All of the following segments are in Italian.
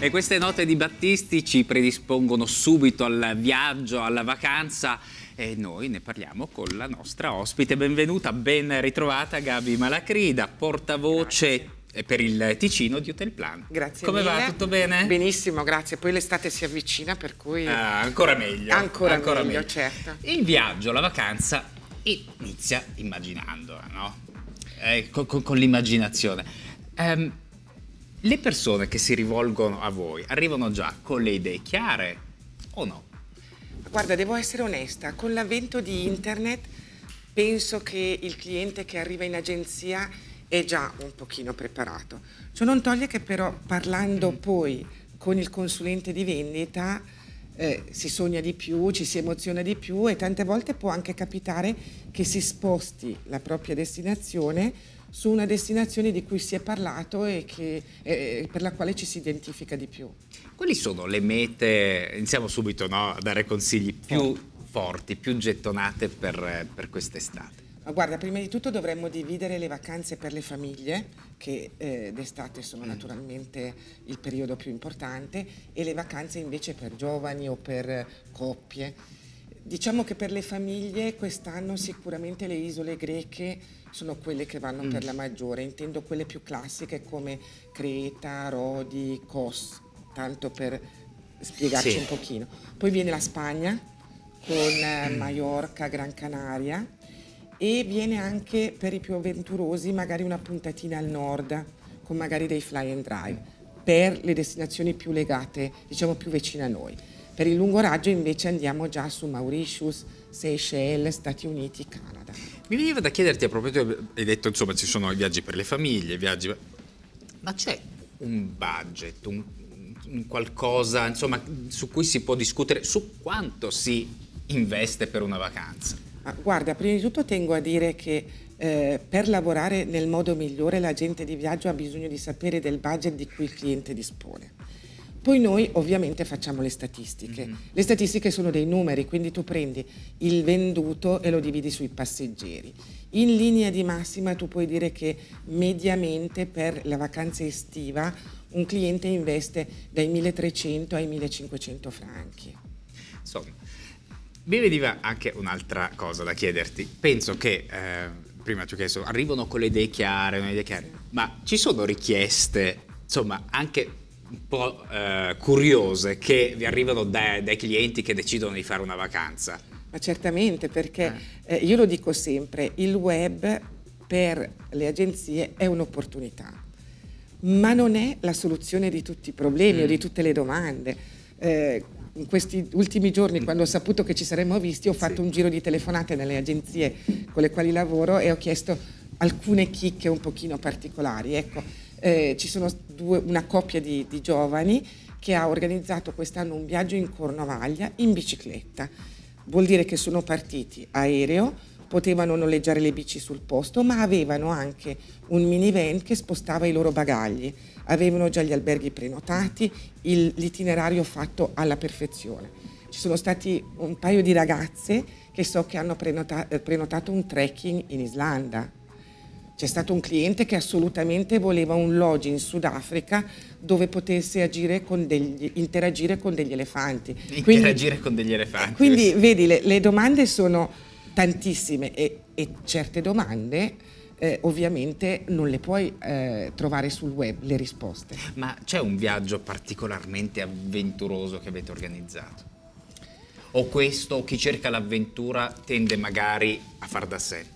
E queste note di Battisti ci predispongono subito al viaggio, alla vacanza e noi ne parliamo con la nostra ospite. Benvenuta, ben ritrovata Gabi Malacrida, portavoce Grazie eh, per il Ticino di Hotel Plan. Grazie Come mille. va? Tutto bene? Benissimo, grazie. Poi l'estate si avvicina, per cui... Ah, ancora meglio. Ancora, ancora meglio, meglio, certo. Il viaggio, la vacanza, inizia immaginandola, no? Eh, con, con, con l'immaginazione. Um, le persone che si rivolgono a voi arrivano già con le idee chiare o no? Guarda, devo essere onesta, con l'avvento di internet penso che il cliente che arriva in agenzia è già un pochino preparato. Ciò non toglie che però parlando mm. poi con il consulente di vendita eh, si sogna di più, ci si emoziona di più e tante volte può anche capitare che si sposti la propria destinazione su una destinazione di cui si è parlato e che, eh, eh, per la quale ci si identifica di più. Quali sono le mete, iniziamo subito no, a dare consigli più certo. forti, più gettonate per, per quest'estate? Guarda, prima di tutto dovremmo dividere le vacanze per le famiglie, che eh, d'estate sono mm. naturalmente il periodo più importante, e le vacanze invece per giovani o per coppie Diciamo che per le famiglie quest'anno sicuramente le isole greche sono quelle che vanno mm. per la maggiore, intendo quelle più classiche come Creta, Rodi, Kos, tanto per spiegarci sì. un pochino. Poi viene la Spagna con eh, mm. Mallorca, Gran Canaria e viene anche per i più avventurosi magari una puntatina al nord con magari dei fly and drive per le destinazioni più legate, diciamo più vicine a noi. Per il lungo raggio invece andiamo già su Mauritius, Seychelles, Stati Uniti, Canada. Mi veniva da chiederti a proposito, hai detto insomma ci sono i viaggi per le famiglie, viaggi... Ma c'è un budget, un, un qualcosa insomma, su cui si può discutere, su quanto si investe per una vacanza? guarda, prima di tutto tengo a dire che eh, per lavorare nel modo migliore l'agente di viaggio ha bisogno di sapere del budget di cui il cliente dispone. Poi noi ovviamente facciamo le statistiche. Mm -hmm. Le statistiche sono dei numeri, quindi tu prendi il venduto e lo dividi sui passeggeri. In linea di massima tu puoi dire che mediamente per la vacanza estiva un cliente investe dai 1300 ai 1500 franchi. Insomma, mi veniva anche un'altra cosa da chiederti. Penso che... Eh, prima ti ho chiesto, arrivano con le idee chiare, idee chiare, ma ci sono richieste, insomma, anche un po' eh, curiose che vi arrivano da, dai clienti che decidono di fare una vacanza? Ma certamente, perché eh. Eh, io lo dico sempre, il web per le agenzie è un'opportunità, ma non è la soluzione di tutti i problemi mm. o di mm. tutte le domande eh, in questi ultimi giorni, quando ho saputo che ci saremmo visti, ho fatto sì. un giro di telefonate nelle agenzie con le quali lavoro e ho chiesto alcune chicche un pochino particolari. Ecco, eh, ci sono due, una coppia di, di giovani che ha organizzato quest'anno un viaggio in Cornovaglia in bicicletta. Vuol dire che sono partiti aereo, potevano noleggiare le bici sul posto, ma avevano anche un minivan che spostava i loro bagagli. Avevano già gli alberghi prenotati, l'itinerario fatto alla perfezione. Ci sono stati un paio di ragazze che so che hanno prenota prenotato un trekking in Islanda, c'è stato un cliente che assolutamente voleva un lodge in Sudafrica dove potesse con degli, interagire con degli elefanti. Interagire quindi, con degli elefanti. Quindi vedi, le, le domande sono tantissime e, e certe domande eh, ovviamente non le puoi eh, trovare sul web le risposte. Ma c'è un viaggio particolarmente avventuroso che avete organizzato? O questo, chi cerca l'avventura tende magari a far da sé?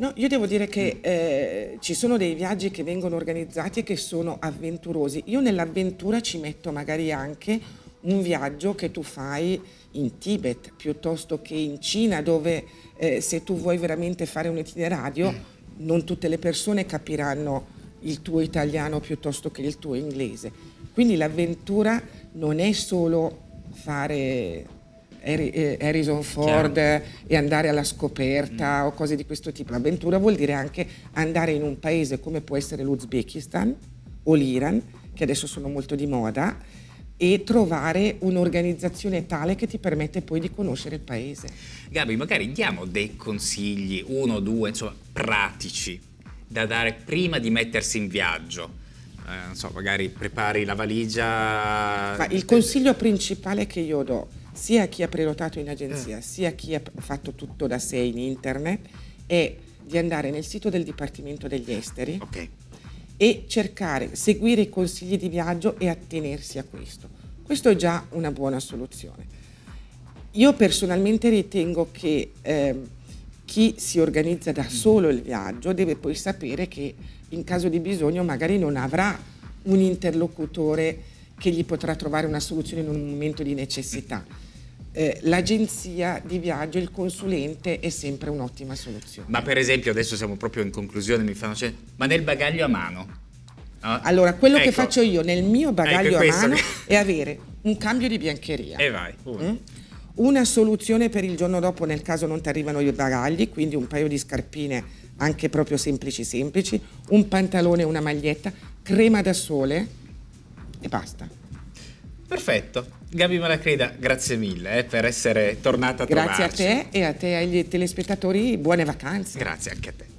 No, io devo dire che eh, ci sono dei viaggi che vengono organizzati e che sono avventurosi. Io nell'avventura ci metto magari anche un viaggio che tu fai in Tibet piuttosto che in Cina dove eh, se tu vuoi veramente fare un itinerario mm. non tutte le persone capiranno il tuo italiano piuttosto che il tuo inglese. Quindi l'avventura non è solo fare eh, Harrison Ford Chiaro. e andare alla scoperta mm. o cose di questo tipo. L'avventura vuol dire anche andare in un paese come può essere l'Uzbekistan o l'Iran, che adesso sono molto di moda, e trovare un'organizzazione tale che ti permette poi di conoscere il paese. Gabi, magari diamo dei consigli, uno o due, insomma, pratici da dare prima di mettersi in viaggio. Eh, non so, magari prepari la valigia. Ma il eh, consiglio principale che io do sia chi ha prenotato in agenzia eh. sia chi ha fatto tutto da sé in internet è di andare nel sito del Dipartimento degli Esteri okay. e cercare, seguire i consigli di viaggio e attenersi a questo. Questo è già una buona soluzione. Io personalmente ritengo che eh, chi si organizza da solo il viaggio deve poi sapere che in caso di bisogno magari non avrà un interlocutore che gli potrà trovare una soluzione in un momento di necessità eh, l'agenzia di viaggio, il consulente è sempre un'ottima soluzione. Ma per esempio, adesso siamo proprio in conclusione, mi fanno cioè, ma nel bagaglio a mano? No? Ah, allora, quello ecco. che faccio io nel mio ecco, bagaglio ecco, a mano che... è avere un cambio di biancheria. E vai. Mm? Una soluzione per il giorno dopo nel caso non ti arrivano i bagagli, quindi un paio di scarpine anche proprio semplici semplici, un pantalone, una maglietta, crema da sole e basta. Perfetto. Gabi Malacreda, grazie mille eh, per essere tornata a grazie trovarci. Grazie a te e a te e agli telespettatori, buone vacanze. Grazie anche a te.